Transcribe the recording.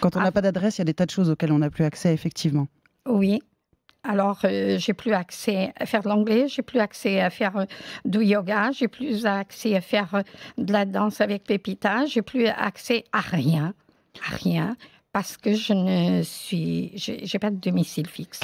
Quand on n'a ah. pas d'adresse, il y a des tas de choses auxquelles on n'a plus accès, effectivement. Oui. Alors, euh, j'ai plus accès à faire de l'anglais, j'ai plus accès à faire euh, du yoga, j'ai plus accès à faire euh, de la danse avec Pépita, j'ai plus accès à rien, à rien, parce que je ne suis, j'ai pas de domicile fixe.